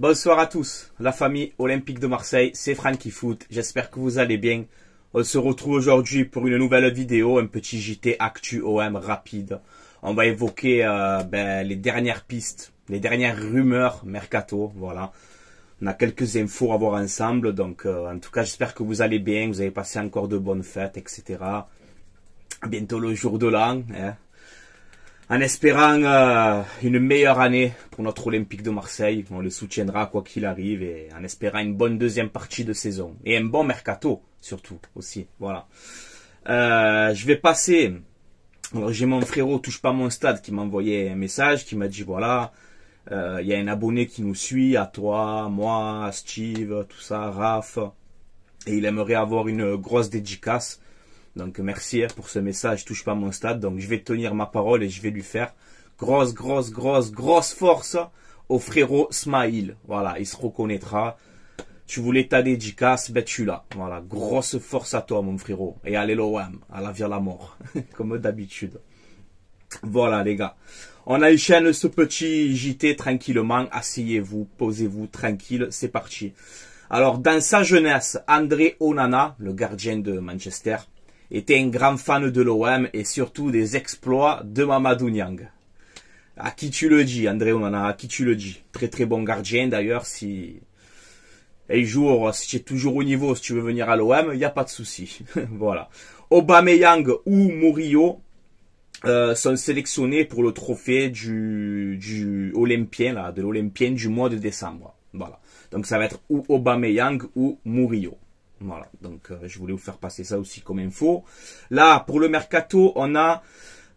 Bonsoir à tous, la famille olympique de Marseille, c'est Frankie Foot, j'espère que vous allez bien. On se retrouve aujourd'hui pour une nouvelle vidéo, un petit JT Actu OM rapide. On va évoquer euh, ben, les dernières pistes, les dernières rumeurs Mercato, voilà. On a quelques infos à voir ensemble, donc euh, en tout cas j'espère que vous allez bien, vous avez passé encore de bonnes fêtes, etc. Bientôt le jour de l'an, hein en espérant euh, une meilleure année pour notre Olympique de Marseille. On le soutiendra quoi qu'il arrive et en espérant une bonne deuxième partie de saison et un bon mercato surtout aussi. Voilà. Euh, je vais passer. j'ai mon frérot touche pas mon stade qui m'a envoyé un message qui m'a dit voilà euh, il y a un abonné qui nous suit à toi, moi, Steve, tout ça, Raph et il aimerait avoir une grosse dédicace. Donc merci hein, pour ce message, touche pas mon stade. Donc je vais tenir ma parole et je vais lui faire grosse, grosse, grosse, grosse force au frérot Smaïl Voilà, il se reconnaîtra. Tu voulais ta dédicace, ben tu l'as. Voilà, grosse force à toi mon frérot. Et à à la vie à la mort, comme d'habitude. Voilà les gars. On a chaîne ce petit JT tranquillement. Asseyez-vous, posez-vous tranquille, c'est parti. Alors dans sa jeunesse, André Onana, le gardien de Manchester, était un grand fan de l'OM et surtout des exploits de Mamadou Niang. À qui tu le dis, André Onana, à qui tu le dis Très très bon gardien d'ailleurs, si... Un jour, si tu es toujours au niveau, si tu veux venir à l'OM, il n'y a pas de souci. voilà. Aubameyang ou Murillo euh, sont sélectionnés pour le trophée du, Olympien, de l'Olympien du mois de décembre. Voilà. Donc ça va être ou Aubameyang ou Murillo. Voilà, donc euh, je voulais vous faire passer ça aussi comme info. Là, pour le mercato, on a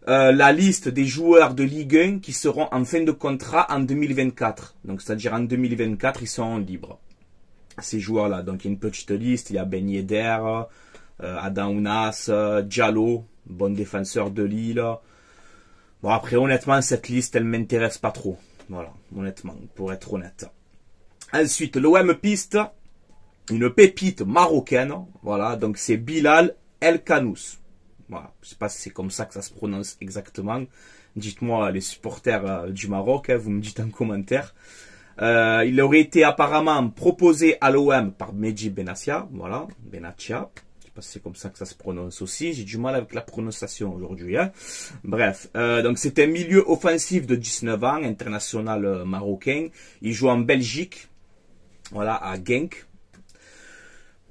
euh, la liste des joueurs de Ligue 1 qui seront en fin de contrat en 2024. Donc, c'est-à-dire en 2024, ils sont libres. Ces joueurs-là. Donc, il y a une petite liste. Il y a Ben Yedder, euh, Adam Ounas, Diallo, bon défenseur de Lille. Bon, après, honnêtement, cette liste, elle m'intéresse pas trop. Voilà, honnêtement, pour être honnête. Ensuite, l'OM piste une pépite marocaine. Voilà, donc c'est Bilal El Kanous. Voilà, je sais pas si c'est comme ça que ça se prononce exactement. Dites-moi les supporters euh, du Maroc, hein, vous me dites en commentaire. Euh, il aurait été apparemment proposé à l'OM par Meji Benassia, voilà, Benatia. Je sais pas si c'est comme ça que ça se prononce aussi. J'ai du mal avec la prononciation aujourd'hui. Hein. Bref, euh, donc c'est un milieu offensif de 19 ans, international marocain. Il joue en Belgique, voilà, à Genk.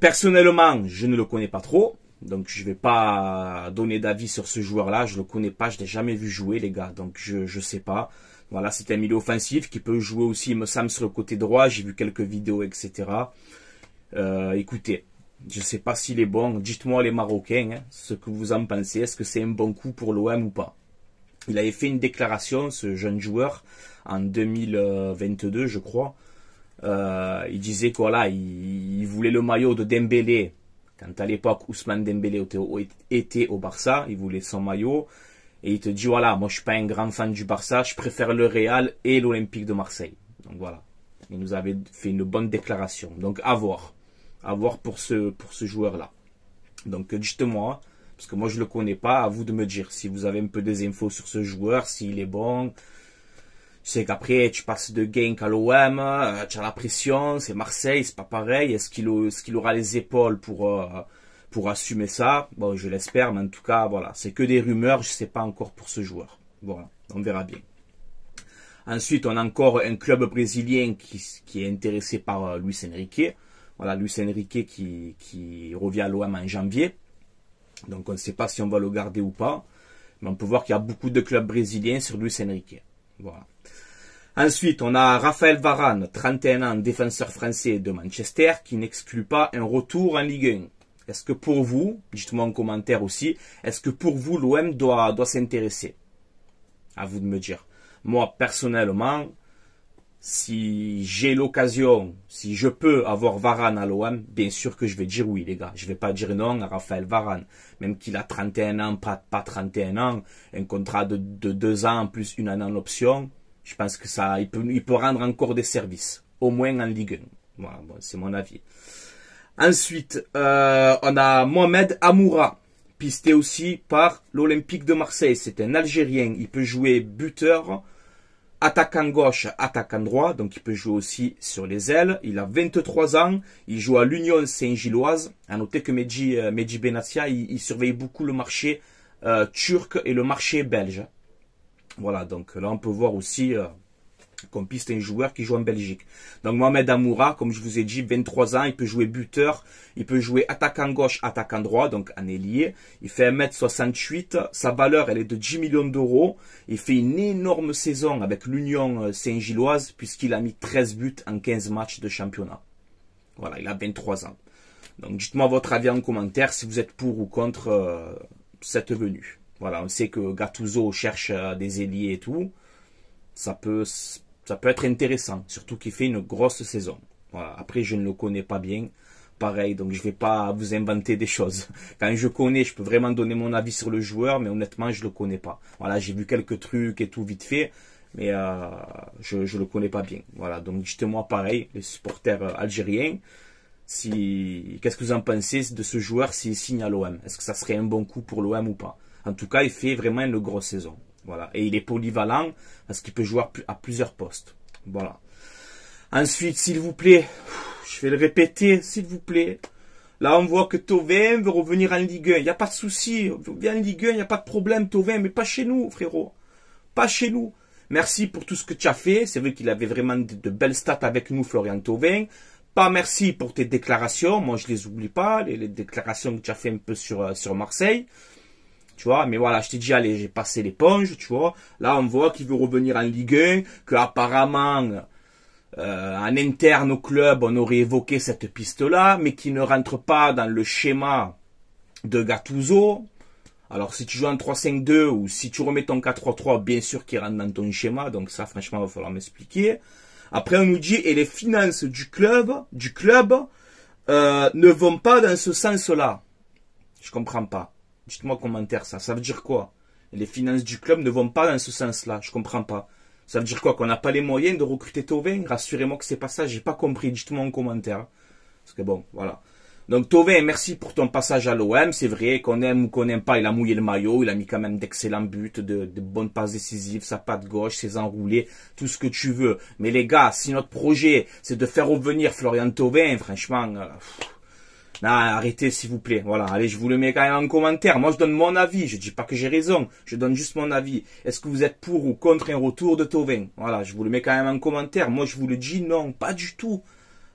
Personnellement, je ne le connais pas trop. Donc je ne vais pas donner d'avis sur ce joueur-là. Je ne le connais pas, je l'ai jamais vu jouer, les gars. Donc je ne sais pas. Voilà, c'est un milieu offensif qui peut jouer aussi, il me semble, sur le côté droit. J'ai vu quelques vidéos, etc. Euh, écoutez, je ne sais pas s'il est bon. Dites-moi les Marocains hein, ce que vous en pensez. Est-ce que c'est un bon coup pour l'OM ou pas Il avait fait une déclaration, ce jeune joueur, en 2022, je crois, euh, il disait qu'il voulait le maillot de Dembélé. Quand à l'époque Ousmane Dembélé était au, Barça, il voulait son maillot. Et il te dit voilà, moi je suis pas un grand fan du Barça, je préfère le Real et l'Olympique de Marseille. Donc voilà, il nous avait fait une bonne déclaration. Donc à voir, à voir pour ce pour ce joueur là. Donc dites-moi, parce que moi je ne le connais pas, à vous de me dire si vous avez un peu des infos sur ce joueur, s'il est bon, c'est qu'après tu passes de Genk à l'OM, euh, tu as la pression, c'est Marseille, c'est pas pareil. Est-ce qu'il aura les épaules pour euh, pour assumer ça Bon, je l'espère, mais en tout cas, voilà, c'est que des rumeurs. Je sais pas encore pour ce joueur. Voilà, on verra bien. Ensuite, on a encore un club brésilien qui, est intéressé par euh, Luis Enrique. Voilà, Luis Enrique qui, qui revient à l'OM en janvier. Donc on ne sait pas si on va le garder ou pas. Mais on peut voir qu'il y a beaucoup de clubs brésiliens sur Luis Enrique. Ensuite, on a Raphaël Varane, 31 ans, défenseur français de Manchester, qui n'exclut pas un retour en Ligue 1. Est-ce que pour vous, dites-moi en commentaire aussi, est-ce que pour vous l'OM doit, doit s'intéresser À vous de me dire. Moi, personnellement, si j'ai l'occasion, si je peux avoir Varane à l'OM, bien sûr que je vais dire oui, les gars. Je vais pas dire non à Raphaël Varane. Même qu'il a 31 ans, pas, pas 31 ans, un contrat de, deux ans, plus une année en option, je pense que ça, il peut, rendre encore des services. Au moins en Ligue 1. c'est mon avis. Ensuite, euh, on a Mohamed Amoura, pisté aussi par l'Olympique de Marseille. C'est un Algérien. Il peut jouer buteur, en gauche, en droit, donc il peut jouer aussi sur les ailes. Il a 23 ans, il joue à l'Union Saint-Gilloise. À noter que Medji euh, Benassia, il, surveille beaucoup le marché euh, turc et le marché belge. Voilà, donc là on peut voir aussi euh, qu'on piste un joueur qui joue en Belgique. Donc Mohamed Amoura, comme je vous ai dit, 23 ans, il peut jouer buteur, il peut jouer attaquant gauche, attaquant droit, donc en ailier. Il fait 1m68, sa valeur elle est de 10 millions d'euros. Il fait une énorme saison avec l'Union euh, Saint-Gilloise puisqu'il a mis 13 buts en 15 matchs de championnat. Voilà, il a 23 ans. Donc dites-moi votre avis en commentaire si vous êtes pour ou contre euh, cette venue. Voilà, on sait que Gattuso cherche euh, des ailiers et tout. Ça peut ça peut être intéressant, surtout qu'il fait une grosse saison. Après, je ne le connais pas bien, pareil, donc je ne vais pas vous inventer des choses. Quand je connais, je peux vraiment donner mon avis sur le joueur, mais honnêtement, je ne le connais pas. Voilà, j'ai vu quelques trucs et tout vite fait, mais euh, je ne le connais pas bien. Voilà, donc dites-moi pareil, les supporters euh, algériens, si, qu'est-ce que vous en pensez de ce joueur s'il signe à l'OM Est-ce que ça serait un bon coup pour l'OM ou pas En tout cas, il fait vraiment une grosse saison. Voilà. Et il est polyvalent parce qu'il peut jouer à plusieurs postes. Voilà. Ensuite, s'il vous plaît, je vais le répéter, s'il vous plaît. Là, on voit que Tauvin veut revenir en Ligue 1. Il n'y a pas de souci. Viens en Ligue 1, il n'y a pas de problème, Tovin. Mais pas chez nous, frérot. Pas chez nous. Merci pour tout ce que tu as fait. C'est vrai qu'il avait vraiment de, belles stats avec nous, Florian Tauvin. Pas merci pour tes déclarations. Moi, je ne les oublie pas. Les, les déclarations que tu as fait un peu sur, euh, sur Marseille tu vois. Mais voilà, je t'ai dit, allez, j'ai passé l'éponge, tu vois. Là, on voit qu'il veut revenir en Ligue 1, que apparemment, euh, en interne au club, on aurait évoqué cette piste-là, mais qui ne rentre pas dans le schéma de Gattuso. Alors, si tu joues en 3-5-2 ou si tu remets ton 4-3-3, bien sûr qu'il rentre dans ton schéma. Donc ça, franchement, il va falloir m'expliquer. Après, on nous dit, et les finances du club, du club, euh, ne vont pas dans ce sens-là. Je comprends pas. Dites-moi commentaire ça. Ça veut dire quoi Les finances du club ne vont pas dans ce sens-là. Je comprends pas. Ça veut dire quoi Qu'on n'a pas les moyens de recruter Tovin Rassurez-moi que c'est pas ça. J'ai pas compris. Dites-moi en commentaire. Parce que bon, voilà. Donc Tovin, merci pour ton passage à l'OM. C'est vrai qu'on aime ou qu'on n'aime pas, il a mouillé le maillot, il a mis quand même d'excellents buts, de, bonnes passes décisives, sa patte gauche, ses enroulés, tout ce que tu veux. Mais les gars, si notre projet c'est de faire revenir Florian Tovin, franchement, euh, ah, arrêtez s'il vous plaît. Voilà, allez, je vous le mets quand même en commentaire. Moi, je donne mon avis. Je ne dis pas que j'ai raison. Je donne juste mon avis. Est-ce que vous êtes pour ou contre un retour de Tovin Voilà, je vous le mets quand même en commentaire. Moi, je vous le dis non, pas du tout.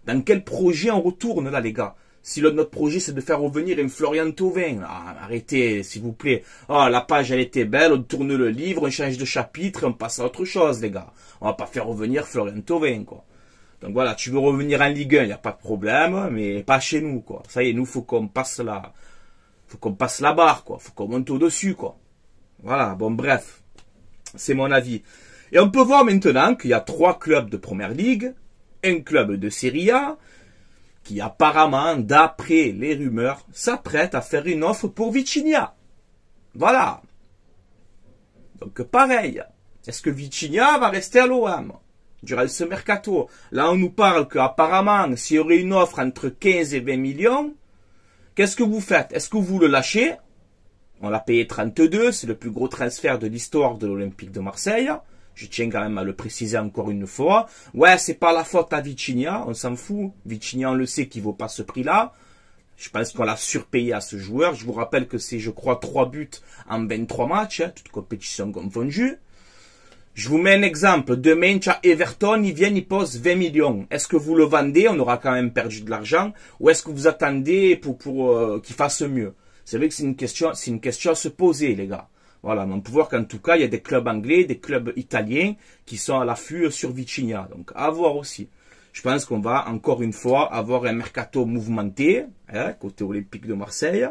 Dans quel projet on retourne là, les gars si notre projet c'est de faire revenir un Florian Tauvin. ah, arrêtez s'il vous plaît. Oh, la page elle était belle, on tourne le livre, on change de chapitre, on passe à autre chose les gars. On va pas faire revenir Florian Tauvin, quoi. Donc voilà, tu veux revenir en Ligue 1, il n'y a pas de problème, mais pas chez nous, quoi. Ça y est, nous, faut qu'on passe la, faut qu'on passe la barre, quoi. Faut qu'on monte au-dessus, quoi. Voilà, bon, bref. C'est mon avis. Et on peut voir maintenant qu'il y a trois clubs de première ligue, un club de Serie A, qui apparemment, d'après les rumeurs, s'apprête à faire une offre pour Vicinia. Voilà. Donc pareil. Est-ce que Vicinia va rester à l'OM? durant ce mercato. Là, on nous parle qu'apparemment, s'il y aurait une offre entre 15 et 20 millions, qu'est-ce que vous faites Est-ce que vous le lâchez On l'a payé 32, c'est le plus gros transfert de l'histoire de l'Olympique de Marseille. Je tiens quand même à le préciser encore une fois. Ouais, c'est pas la faute à Vicinia, on s'en fout. Vicinia on le sait qu'il vaut pas ce prix-là. Je pense qu'on l'a surpayé à ce joueur. Je vous rappelle que c'est, je crois, trois buts en 23 matchs, hein, Toute compétition compétitions confondues. Je vous mets un exemple. Demain, Everton, ils viennent, ils posent 20 millions. Est-ce que vous le vendez On aura quand même perdu de l'argent. Ou est-ce que vous attendez pour, pour euh, qu'ils mieux C'est vrai que c'est une question, c'est une question à se poser, les gars. Voilà, on peut voir qu'en tout cas, il y a des clubs anglais, des clubs italiens qui sont à l'affût sur Vicinia. Donc, à voir aussi. Je pense qu'on va encore une fois avoir un mercato mouvementé hein, côté olympique de Marseille.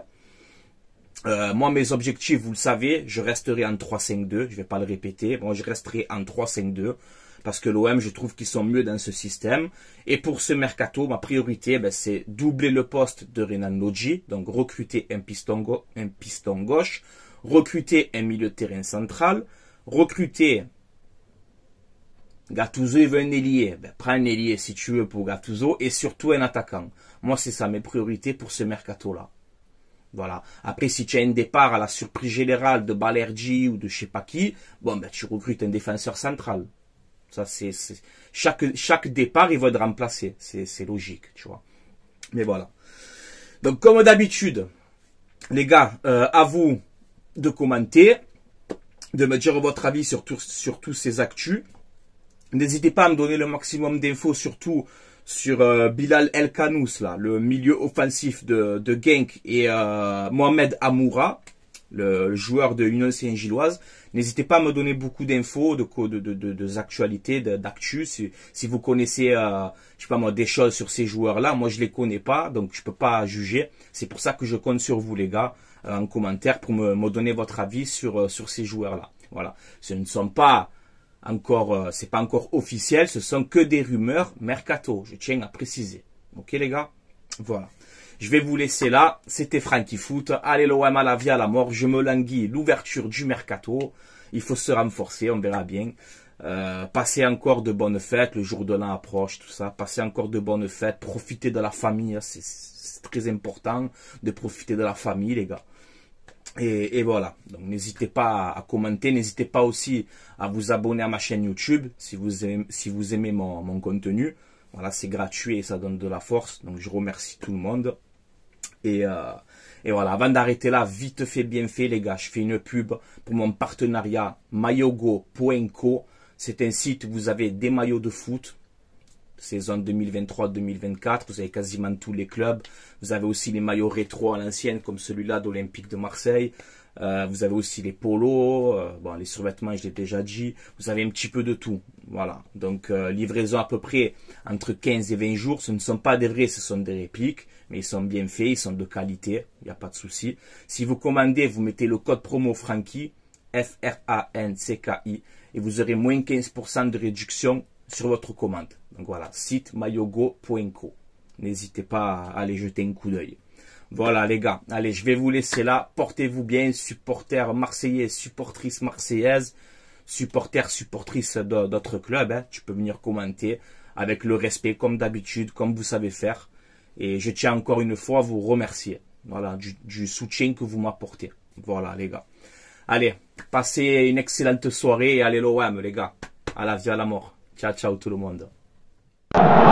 Euh, moi, mes objectifs, vous le savez, je resterai en 3-5-2. Je ne vais pas le répéter. Bon, je resterai en 3-5-2 parce que l'OM, je trouve qu'ils sont mieux dans ce système. Et pour ce mercato, ma priorité, ben, c'est doubler le poste de Renan Lodji, donc recruter un piston, un piston gauche, recruter un milieu de terrain central, recruter Gattuso, il veut un ailier. Ben, prends un ailier si tu veux pour Gattuso et surtout un attaquant. Moi, c'est ça mes priorités pour ce mercato-là. Voilà. Après, si tu as un départ à la surprise générale de Balerji ou de je sais pas qui, bon, ben, tu recrutes un défenseur central. Ça, c'est, chaque, chaque départ, il va être remplacé. C'est, logique, tu vois. Mais voilà. Donc, comme d'habitude, les gars, euh, à vous de commenter, de me dire votre avis sur, sur tous ces actus. N'hésitez pas à me donner le maximum d'infos, surtout sur euh, Bilal El Kanous, là, le milieu offensif de, de Genk, et euh, Mohamed Amoura, le, joueur de Union Saint-Gilloise. N'hésitez pas à me donner beaucoup d'infos, de, de, de, de actualités, d'actu, si, vous connaissez, euh, je sais pas moi, des choses sur ces joueurs-là. Moi, je ne les connais pas, donc je ne peux pas juger. C'est pour ça que je compte sur vous, les gars, en commentaire, pour me, me donner votre avis sur, sur ces joueurs-là. Voilà. Ce ne sont pas encore, euh, c'est pas encore officiel, ce sont que des rumeurs mercato, je tiens à préciser. Ok les gars Voilà. Je vais vous laisser là, c'était Frankie Foot, allez l'OM à la vie à la mort, je me languis l'ouverture du mercato, il faut se renforcer, on verra bien. passer euh, passez encore de bonnes fêtes, le jour de l'an approche, tout ça. Passez encore de bonnes fêtes, profitez de la famille, c'est très important de profiter de la famille, les gars. Et, voilà, donc n'hésitez pas à commenter, n'hésitez pas aussi à vous abonner à ma chaîne YouTube si vous aimez, mon, contenu. Voilà, c'est gratuit et ça donne de la force, donc je remercie tout le monde. Et, euh, et voilà, avant d'arrêter là, vite fait, bien fait les gars, je fais une pub pour mon partenariat mayogo.co. C'est un site où vous avez des maillots de foot, saison 2023-2024. Vous avez quasiment tous les clubs. Vous avez aussi les maillots rétro à l'ancienne, comme celui-là d'Olympique de Marseille. Euh, vous avez aussi les polos, euh, les survêtements, je l'ai déjà dit. Vous avez un petit peu de tout. Voilà. Donc, euh, livraison à peu près entre 15 et 20 jours. Ce ne sont pas des vrais, ce sont des répliques. Mais ils sont bien faits, ils sont de qualité. Il n'y a pas de souci. Si vous commandez, vous mettez le code promo Frankie, F-R-A-N-C-K-I, et vous aurez moins 15% de réduction sur votre commande. Donc voilà, site mayogo.co. N'hésitez pas à aller jeter un coup d'œil. Voilà les gars, allez, je vais vous laisser là. Portez-vous bien, supporters marseillais, supportrices marseillaises, supporters, supportrices d'autres clubs. Hein. Tu peux venir commenter avec le respect, comme d'habitude, comme vous savez faire. Et je tiens encore une fois à vous remercier voilà, du, soutien que vous m'apportez. Voilà les gars. Allez, passez une excellente soirée et allez l'OM les gars. À la vie, à la mort. Tchau, tchau, todo mundo.